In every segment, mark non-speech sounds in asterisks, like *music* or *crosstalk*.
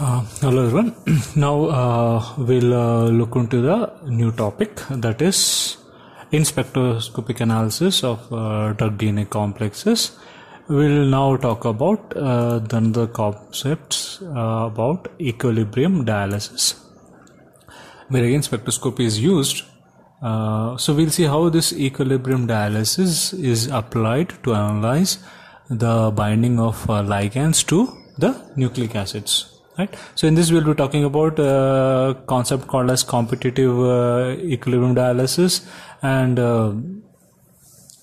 Uh, hello everyone. *clears throat* now uh, we'll uh, look into the new topic that is spectroscopic analysis of uh, drug DNA complexes. We'll now talk about then uh, the concepts uh, about equilibrium dialysis, where again spectroscopy is used. so we'll see how this equilibrium dialysis is applied to analyze the binding of ligands to the nucleic acids right so in this we'll be talking about a uh, concept called as competitive uh, equilibrium dialysis and uh,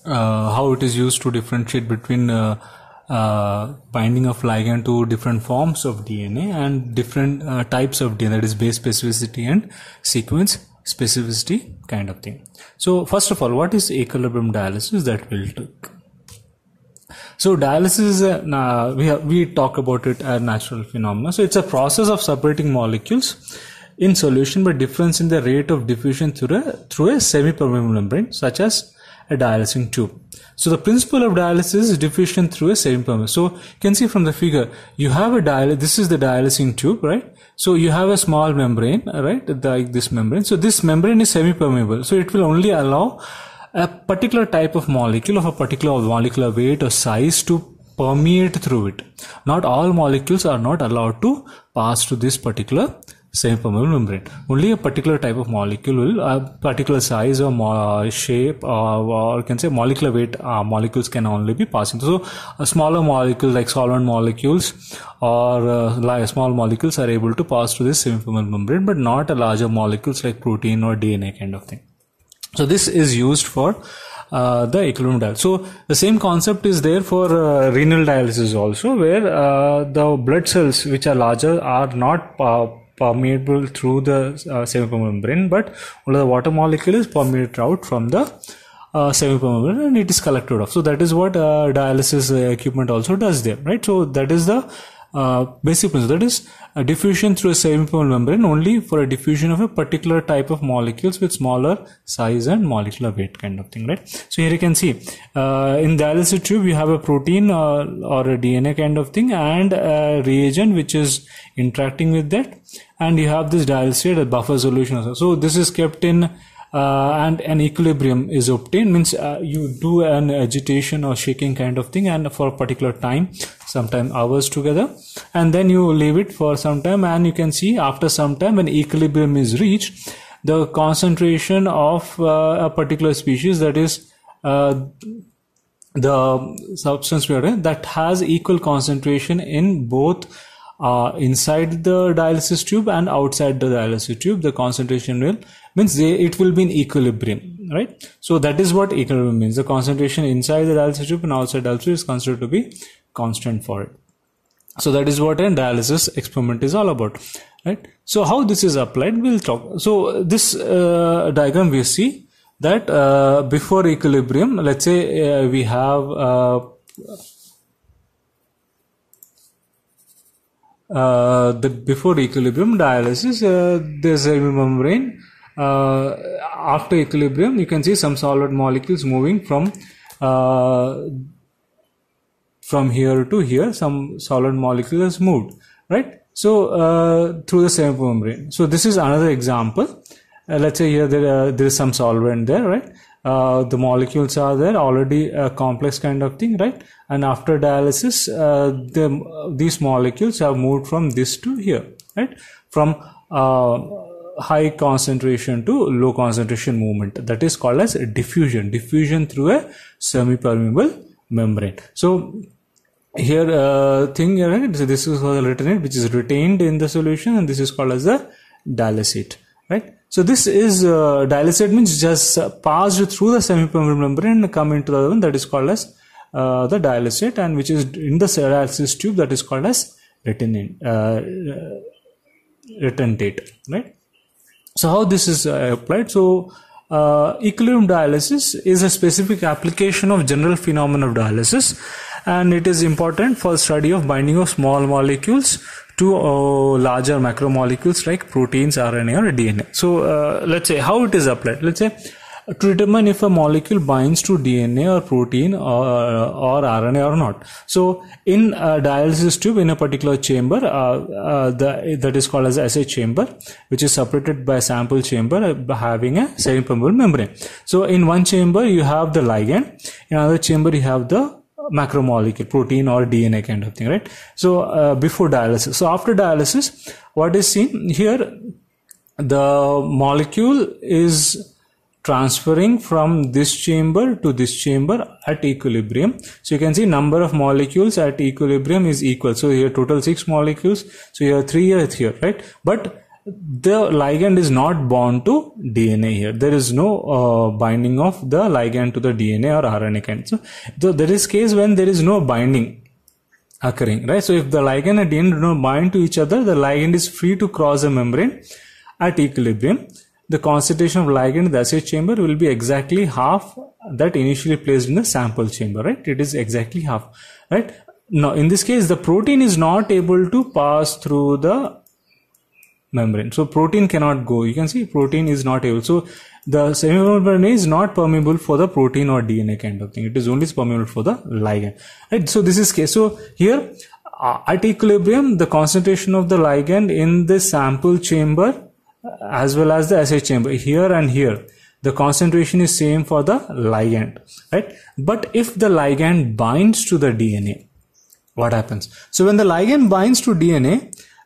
uh, how it is used to differentiate between uh, uh, binding of ligand to different forms of DNA and different types of DNA that is base specificity and sequence specificity kind of thing. So first of all, what is equilibrium dialysis that we'll take? So dialysis is a, uh, we, have, we talk about it as natural phenomena. So it's a process of separating molecules in solution by difference in the rate of diffusion through a, through a semi-permeable membrane such as a dialysing tube. So the principle of dialysis is diffusion through a semi-permeable. So you can see from the figure, you have a dial. This is the dialysing tube, right? So you have a small membrane, right? Like this membrane. So this membrane is semi-permeable. So it will only allow a particular type of molecule of a particular molecular weight or size to permeate through it. Not all molecules are not allowed to pass through this particular semi-permeable membrane. Only a particular type of molecule will, a particular size or mo- shape, uh, or, or you can say molecular weight uh, molecules can only be passing. So, a smaller molecule like solvent molecules or uh, like small molecules are able to pass through this semi-permeable membrane, but not a larger molecules like protein or DNA kind of thing. So this is used for uh, the equilibrium dial. So the same concept is there for uh, renal dialysis also, where uh, the blood cells which are larger are not permeable through the uh, semipermeable but only the water molecule is permeated out from the uh, semipermeable and it is collected off. So that is what uh, dialysis equipment also does there, right? So that is the uh, basic principle that is diffusion through a semi-permeable membrane only for a diffusion of a particular type of molecules with smaller size and molecular weight kind of thing right so here you can see uh, in dialysis tube you have a protein or, uh, or a dna kind of thing and a reagent which is interacting with that and you have this dialysate a buffer solution also. so this is kept in uh, and an equilibrium is obtained means uh, you do an agitation or shaking kind of thing and for a particular time sometime hours together and then you leave it for some time and you can see after some time when equilibrium is reached the concentration of uh, a particular species that is uh, the substance we are in that has equal concentration in both uh, inside the dialysis tube and outside the dialysis tube the concentration will means they, it will be in equilibrium, right? So that is what equilibrium means. The concentration inside the dialysis tube and outside dialysis tube is considered to be constant for it. So that is what a dialysis experiment is all about, right? So how this is applied, we'll talk. So this uh, diagram we see that uh, before equilibrium, let's say uh, we have uh, uh, the before equilibrium dialysis, uh, there's a membrane uh, after equilibrium you can see some solid molecules moving from uh, from here to here some solid molecule has moved right so uh, through the membrane. so this is another example uh, let's say here there, uh, there is some solvent there right uh, the molecules are there already a complex kind of thing right and after dialysis the, these molecules have moved from this to here right from high concentration to low concentration movement that is called as diffusion diffusion through a semi-permeable membrane so here uh, thing right uh, so this is retardant which is retained in the solution and this is called as the dialysate right so this is uh, dialysate means just passed through the semi-permeable membrane and come into the one that is called as uh, the dialysate and which is in the dialysis tube that is called as retinate uh, retentate right so how this is uh, applied? So uh, equilibrium dialysis is a specific application of general phenomenon of dialysis and it is important for study of binding of small molecules to uh, larger macromolecules like proteins, RNA or DNA. So uh, let's say how it is applied. Let's say to determine if a molecule binds to DNA or protein or, uh, or RNA or not. So in a dialysis tube in a particular chamber, uh, uh, the, that is called as SA chamber, which is separated by sample chamber having a semi-permeable membrane. So in one chamber you have the ligand, in another chamber you have the macromolecule protein or dna kind of thing right so uh, before dialysis so after dialysis what is seen here the molecule is transferring from this chamber to this chamber at equilibrium. So you can see number of molecules at equilibrium is equal. So here total six molecules. So here three here here, right? But the ligand is not bound to DNA here. There is no uh, binding of the ligand to the DNA or RNA kind. So, so there is case when there is no binding occurring, right? So if the ligand and DNA do not bind to each other, the ligand is free to cross the membrane at equilibrium the concentration of ligand in the assay chamber will be exactly half that initially placed in the sample chamber, right? It is exactly half, right? Now, in this case, the protein is not able to pass through the membrane. So, protein cannot go. You can see protein is not able. So, the membrane is not permeable for the protein or DNA kind of thing. It is only permeable for the ligand, right? So, this is case. So, here uh, at equilibrium, the concentration of the ligand in the sample chamber as well as the SH chamber here and here the concentration is same for the ligand right but if the ligand binds to the DNA what happens so when the ligand binds to DNA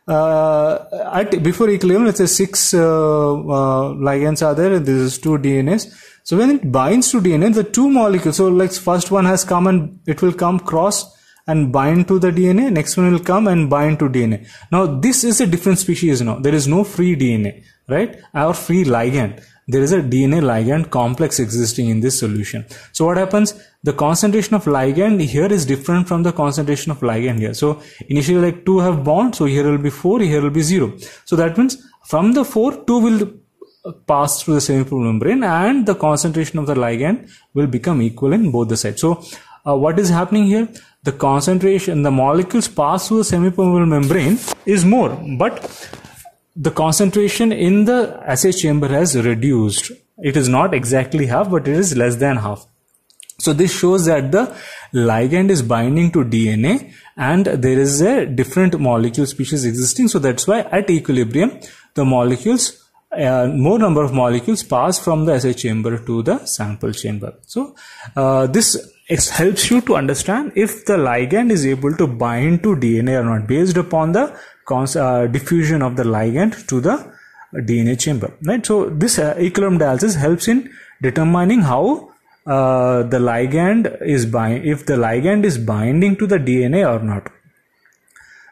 uh, at before equilibrium let's say six uh, uh, ligands are there and this is two DNAs so when it binds to DNA the two molecules so like first one has come and it will come cross and bind to the DNA. Next one will come and bind to DNA. Now this is a different species now. There is no free DNA, right? Our free ligand. There is a DNA ligand complex existing in this solution. So what happens? The concentration of ligand here is different from the concentration of ligand here. So initially like two have bond. So here will be four, here will be zero. So that means from the four, two will pass through the semipolar membrane and the concentration of the ligand will become equal in both the sides. So uh, what is happening here the concentration the molecules pass through a semipermeable membrane is more but the concentration in the sh chamber has reduced it is not exactly half but it is less than half so this shows that the ligand is binding to DNA and there is a different molecule species existing. So that's why at equilibrium, the molecules more number of molecules pass from the SI chamber to the sample chamber. So uh, this helps you to understand if the ligand is able to bind to DNA or not based upon the uh, diffusion of the ligand to the DNA chamber. Right. So this uh, equilibrium dialysis helps in determining how uh, the ligand is bind if the ligand is binding to the DNA or not.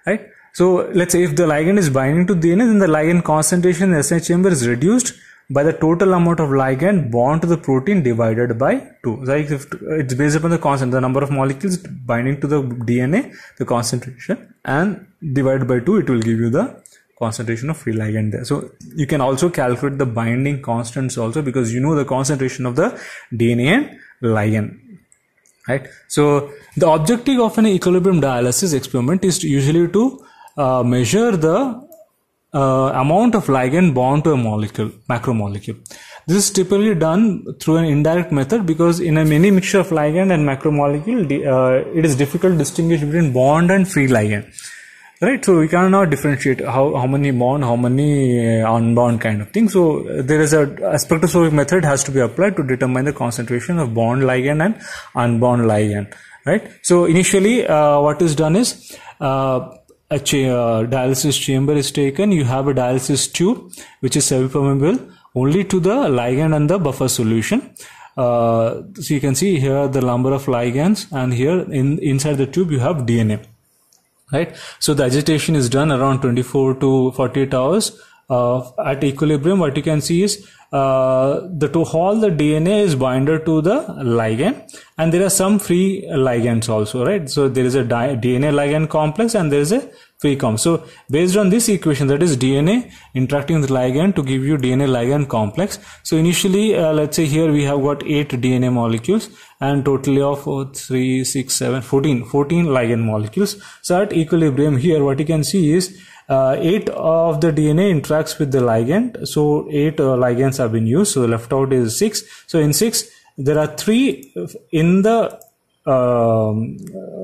Right so let's say if the ligand is binding to DNA, then the ligand concentration in the SNH chamber is reduced by the total amount of ligand bound to the protein divided by 2. So it's based upon the constant, the number of molecules binding to the DNA, the concentration, and divided by 2, it will give you the concentration of free ligand there. So you can also calculate the binding constants also because you know the concentration of the DNA and ligand right so the objective of an equilibrium dialysis experiment is to usually to uh, measure the uh, amount of ligand bound to a molecule, macromolecule. This is typically done through an indirect method because in a many mixture of ligand and macromolecule, uh, it is difficult to distinguish between bond and free ligand. Right, so we cannot differentiate how, how many bond, how many uh, unbound kind of thing. So there is a, a spectroscopic method has to be applied to determine the concentration of bond ligand and unbound ligand. Right. So initially, uh, what is done is uh, a cha- uh, dialysis chamber is taken, you have a dialysis tube which is semipermeable only to the ligand and the buffer solution. Uh, so you can see here the number of ligands and here in inside the tube you have DNA. Right. So the agitation is done around 24 to 48 hours uh, at equilibrium, what you can see is uh, the to all the DNA is binded to the ligand, and there are some free ligands also, right? So there is a DNA ligand complex, and there is a free complex. So based on this equation, that is DNA interacting with ligand to give you DNA ligand complex. So initially, uh, let's say here we have got 8 DNA molecules and totally of oh, 3, 6, 7, 14, 14 ligand molecules. So at equilibrium here, what you can see is uh, 8 of the DNA interacts with the ligand. So 8 uh, ligands have been used. So left out is 6. So in 6, there are 3 uh, in the um,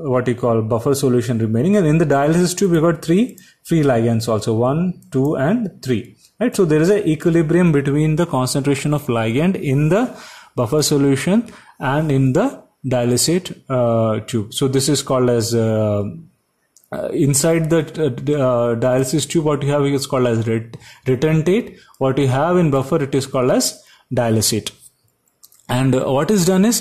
what you call buffer solution remaining. And in the dialysis tube, we got 3 free ligands also 1, 2, and 3. Right? So there is an equilibrium between the concentration of ligand in the buffer solution and in the dilysate uh, tube. So this is called as uh, uh, inside the uh, uh, dialysis tube what you have is called as ret- retentate what you have in buffer it is called as dialysate and uh, what is done is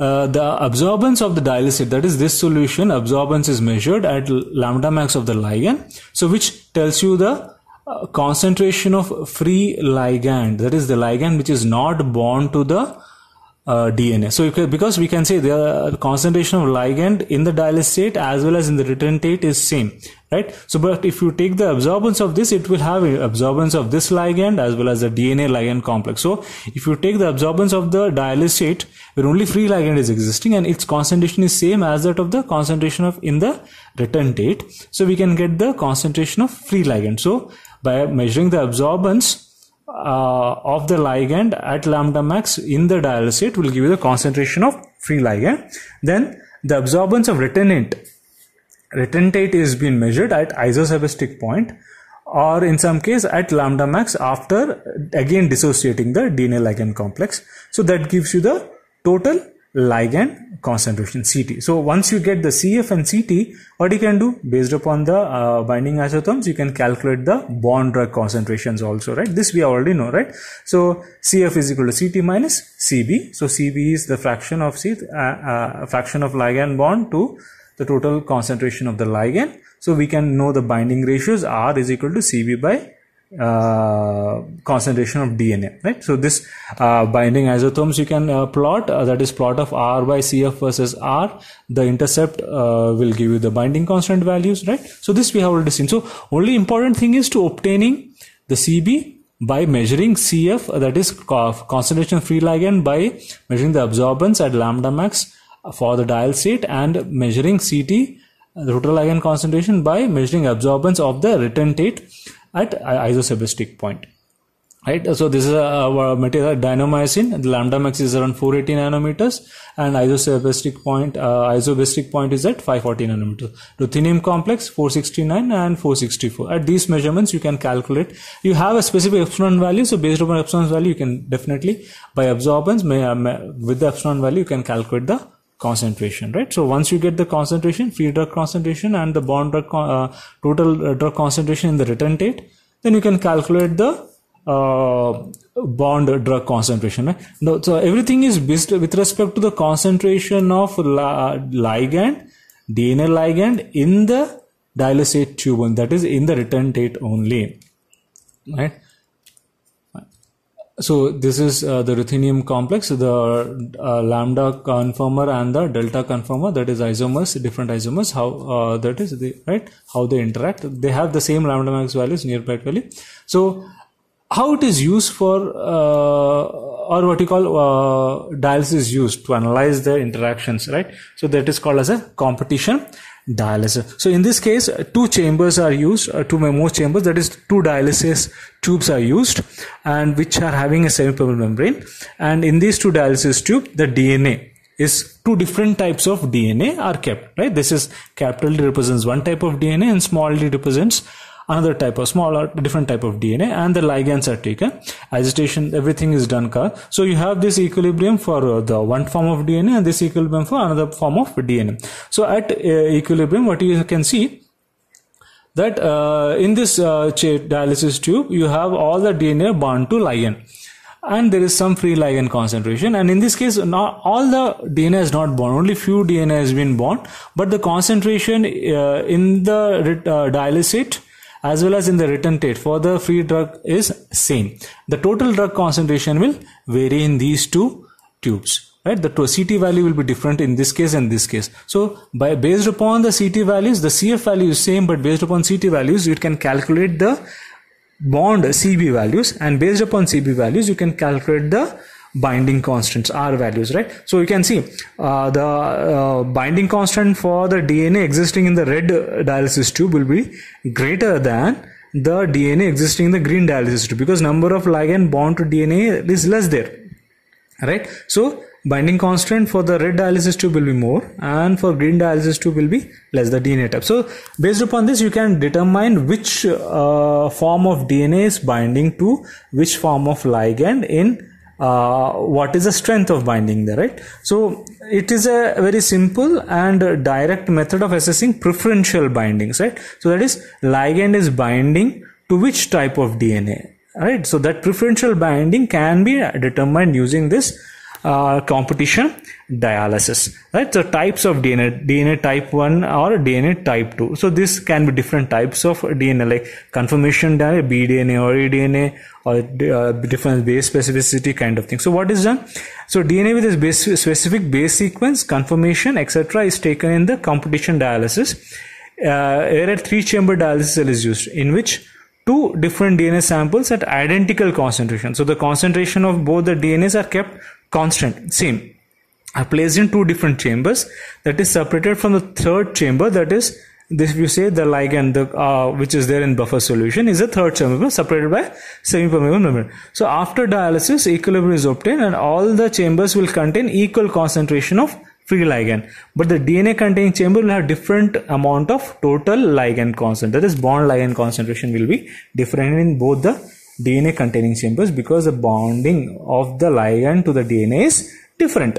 uh, the absorbance of the dialysate, that is this solution, absorbance is measured at lambda max of the ligand. So which tells you the uh, concentration of free ligand, that is the ligand which is not bound to the uh, DNA. So can, because we can say the uh, concentration of ligand in the dialysate as well as in the retentate is same, right? So but if you take the absorbance of this, it will have absorbance of this ligand as well as the DNA ligand complex. So if you take the absorbance of the dialysate where only free ligand is existing and its concentration is same as that of the concentration of in the retentate. So we can get the concentration of free ligand. So by measuring the absorbance, uh, of the ligand at lambda max in the dialysate will give you the concentration of free ligand. Then the absorbance of retentate, retentate is being measured at isosebastic point or in some case at lambda max after again dissociating the DNA ligand complex. So that gives you the total ligand concentration CT. So once you get the CF and CT, what you can do based upon the uh, binding isotherms, you can calculate the bond drug concentrations also, right? This we already know, right? So CF is equal to CT minus CB. So CB is the fraction of C, uh, uh, fraction of ligand bond to the total concentration of the ligand. So we can know the binding ratios R is equal to CB by uh, concentration of DNA, right? So this uh, binding isotherms you can uh, plot, uh, that is plot of R by CF versus R. The intercept uh, will give you the binding constant values, right? So this we have already seen. So only important thing is to obtaining the CB by measuring CF, that is concentration free ligand by measuring the absorbance at lambda max for the dial state and measuring CT, uh, the ligand concentration by measuring absorbance of the retentate at isobestic point right so this is our material dynamycin the lambda max is around 480 nanometers and isobestic point uh, point is at 540 nanometers ruthenium complex 469 and 464 at these measurements you can calculate you have a specific epsilon value so based upon epsilon value you can definitely by absorbance may, uh, may, with the epsilon value you can calculate the concentration, right? So once you get the concentration, free drug concentration and the bond drug, uh, total uh, drug concentration in the retentate, then you can calculate the uh, bond drug concentration. Right? So everything is based with respect to the concentration of ligand, DNA ligand in the dialysate tubule, that is in the retentate only, right? So this is uh, the ruthenium complex, the uh, lambda conformer and the delta conformer. That is isomers, different isomers. How uh, that is the right? How they interact? They have the same lambda max values, near bright value. So how it is used for uh, or what you call uh, dials is used to analyze the interactions, right? So that is called as a competition dialysis. So in this case, uh, two chambers are used, uh, two more chambers, that is two dialysis tubes are used and which are having a semi-permeable membrane. And in these two dialysis tube, the DNA is two different types of DNA are kept, right? This is capital D represents one type of DNA and small d represents another type of smaller uh, different type of dna and the ligands are taken agitation everything is done so you have this equilibrium for uh, the one form of dna and this equilibrium for another form of dna so at uh, equilibrium what you can see that uh, in this uh, dialysis tube you have all the DNA bound to ligand and there is some free ligand concentration and in this case not all the DNA is not bound only few DNA has been bound but the concentration uh, in the dilysate as well as in the written state for the free drug is same. The total drug concentration will vary in these two tubes. Right, the CT value will be different in this case and this case. So, by based upon the CT values, the CF value is same, but based upon CT values, you can calculate the bond CB values, and based upon CB values, you can calculate the binding constants r values right so you can see uh, the uh, binding constant for the dna existing in the red dialysis tube will be greater than the dna existing in the green dialysis tube because number of ligand bound to dna is less there right so binding constant for the red dialysis tube will be more and for green dialysis tube will be less the DNA type. So based upon this you can determine which uh, form of DNA is binding to which form of ligand in uh, what is the strength of binding there, right? So it is a very simple and direct method of assessing preferential bindings, right? So that is ligand is binding to which type of DNA, right? So that preferential binding can be determined using this uh, competition dialysis right so types of dna dna type 1 or dna type 2 so this can be different types of dna like confirmation dna bdna or DNA, or uh, different base specificity kind of thing so what is done so dna with this base, specific base sequence confirmation etc is taken in the competition dialysis uh, where a three chamber dialysis cell is used in which two different dna samples at identical concentration so the concentration of both the dnas are kept constant same are placed in two different chambers that is separated from the third chamber that is this you say the ligand the, uh, which is there in buffer solution is a third chamber separated by semipermeable membrane so after dialysis equilibrium is obtained and all the chambers will contain equal concentration of free ligand but the dna containing chamber will have different amount of total ligand concentration that is bond ligand concentration will be different in both the dna containing chambers because the bonding of the ligand to the dna is different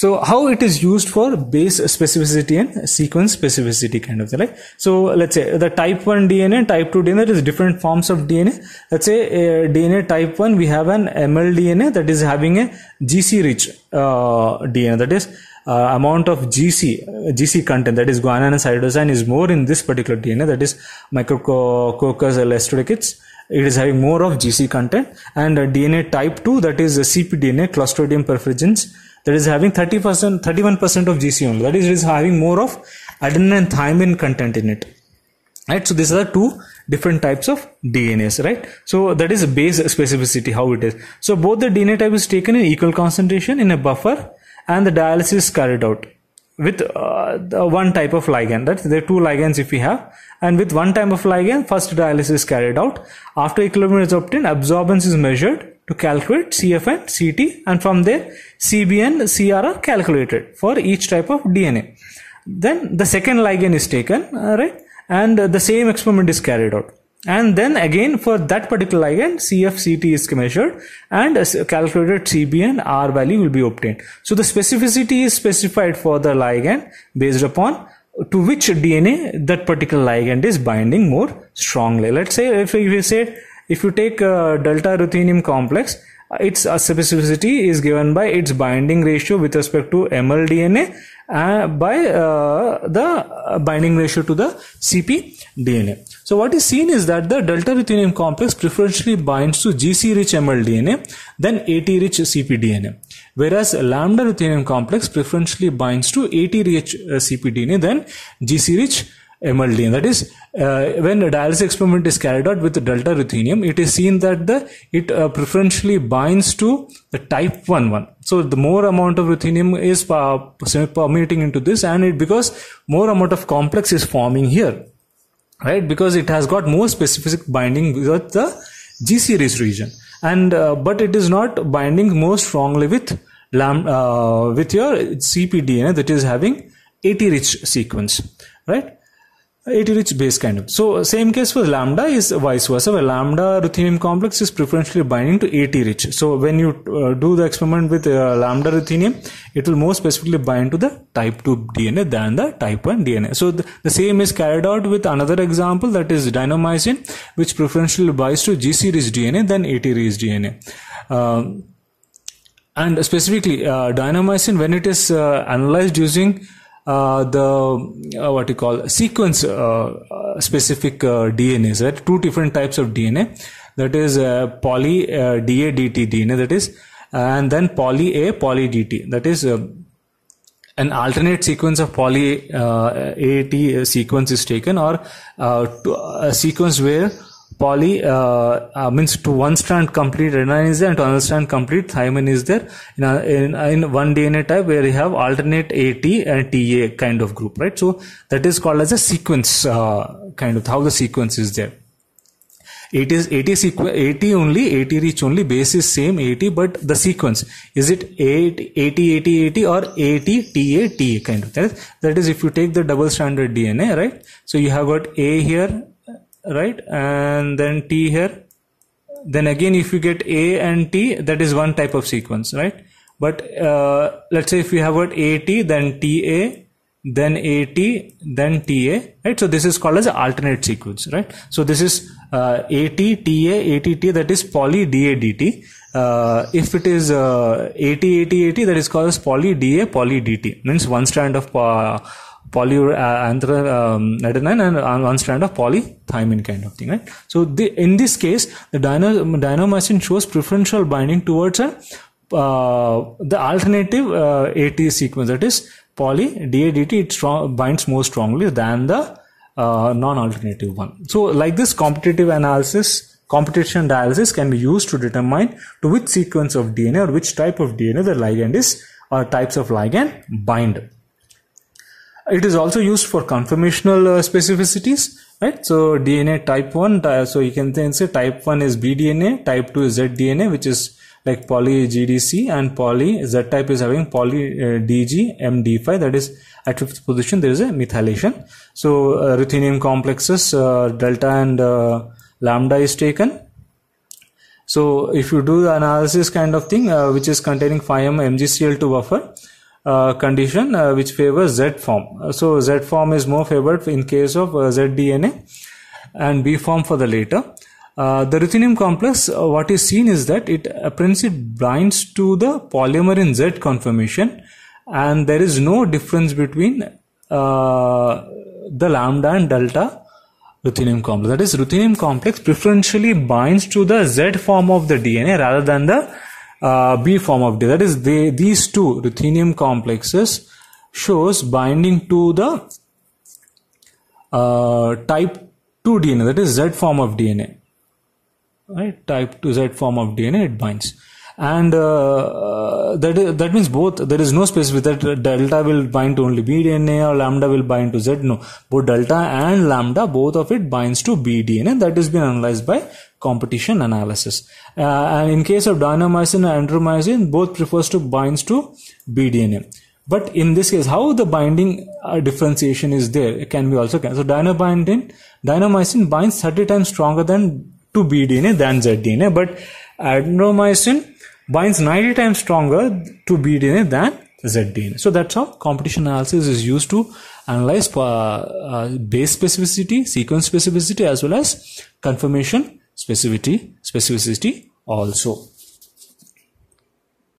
so how it is used for base specificity and sequence specificity kind of thing like so let's say the type 1 dna type 2 dna is different forms of dna let's say uh, dna type 1 we have an ml dna that is having a gc rich uh, dna that is uh, amount of GC uh, GC content that is guanine and cytosine is more in this particular DNA that is Micrococcus luteus. It is having more of GC content and uh, DNA type 2 that is uh, cpDNA Clostridium perfringens that is having 30% 31% of gcom that is it is having more of adenine and thymine content in it right so these are two different types of dnas right so that is base specificity how it is so both the dna type is taken in equal concentration in a buffer and the dialysis is carried out with uh, one type of ligand that there are two ligands if we have and with one type of ligand first dialysis is carried out after equilibrium is obtained absorbance is measured to calculate CFN, CT and from there CBN, CR are calculated for each type of DNA. Then the second ligand is taken, uh, right? And the same experiment is carried out. And then again for that particular ligand, CF, CT is measured and a calculated CBN R value will be obtained. So the specificity is specified for the ligand based upon to which DNA that particular ligand is binding more strongly. Let's say if we say if you take uh, delta ruthenium complex, its specificity is given by its binding ratio with respect to mldna and uh, by uh, the uh, binding ratio to the cpDNA. So what is seen is that the delta ruthenium complex preferentially binds to GC-rich mldNA than AT-rich cpDNA, whereas lambda ruthenium complex preferentially binds to AT-rich uh, cpDNA then GC-rich MLD. That is, uh, when a dialysis experiment is carried out with delta ruthenium, it is seen that the it uh, preferentially binds to the type 1 one. So the more amount of ruthenium is uh, permeating into this, and it because more amount of complex is forming here, right? Because it has got more specific binding with the G series region, and uh, but it is not binding more strongly with lam- uh, with your cpDNA that is having 80 rich sequence, right? it reach base kind of. So same case for lambda is vice versa where lambda ruthenium complex is preferentially binding to AT rich. So when you uh, do the experiment with uh, lambda ruthenium, it will more specifically bind to the type 2 DNA than the type 1 DNA. So the, the same is carried out with another example that is dynomycin which preferentially binds to G series DNA than AT rich DNA. Um, and specifically uh, dynamycin when it is uh, analyzed using uh, the uh, what you call sequence uh, uh, specific DNAs, right? Two different types of DNA, that is poly DADT DNA, that is, and then poly A poly DT, that is. Um, an alternate sequence of poly AT sequence is taken, or a sequence where poly uh, uh, means to one strand complete adenine is there and to another strand complete thymine is there in, a, in, in one DNA type where you have alternate AT and TA kind of group right so that is called as a sequence uh, kind of how the sequence is there it is it is sequ- 80 only 80 reach only base is same 80 but the sequence is it AT 80 80 80 or 80 ta ta kind of that is, that is if you take the double stranded dna right so you have got a here right and then t here then again if you get a and t that is one type of sequence right but uh, let's say if we have what at then ta then at then ta right so this is called as alternate sequence right so this is uh, at ta that is poly d A d T. uh, if it is uh, at that is called as poly da poly dt means one strand of uh, polyanthradenine uh, um, and one strand of polythymine kind of thing, right? So the, in this case, the dyno, dynomycin shows preferential binding towards a, uh, the alternative uh, AT sequence, that is poly DADT, it strong, binds more strongly than the uh, non-alternative one. So like this competitive analysis, competition dialysis can be used to determine to which sequence of DNA or which type of DNA the ligand is or types of ligand bind. It is also used for conformational uh, specificities, right? So DNA type 1, so you can then say type 1 is bDNA, type 2 is zDNA, which is like poly GDC and poly Z type is having poly uh, DG MD5 that is at fifth position there is a methylation. So uh, ruthenium complexes uh, delta and uh, lambda is taken. So if you do the analysis kind of thing uh, which is containing 5M MgCl2 buffer uh, condition uh, which favors Z form. Uh, so Z form is more favored in case of uh, Z-DNA and B form for the later. Uh, the ruthenium complex, what is seen is that it apparently binds to the polymer in Z conformation and there is no difference between the lambda and delta ruthenium complex. That is, ruthenium complex preferentially binds to the Z form of the DNA rather than the uh, B form of D. That is, they, these two ruthenium complexes shows binding to the uh, type 2 DNA, that is Z form of DNA. Right? Type 2 Z form of DNA, it binds and uh, uh that is, that means both there is no space with that uh, delta will bind to only bdna or lambda will bind to z no both delta and lambda both of it binds to bdna that has been analyzed by competition analysis uh, and in case of dynamycin and andromycin both prefers to binds to bdna but in this case how the binding uh, differentiation is there it can be also can so dynabindin dynamycin binds 30 times stronger than to bdna than zdna but andromycin binds 90 times stronger to bDNA than zdNA. So that's how competition analysis is used to analyze uh, uh base specificity, sequence specificity, as well as conformation specificity, specificity also.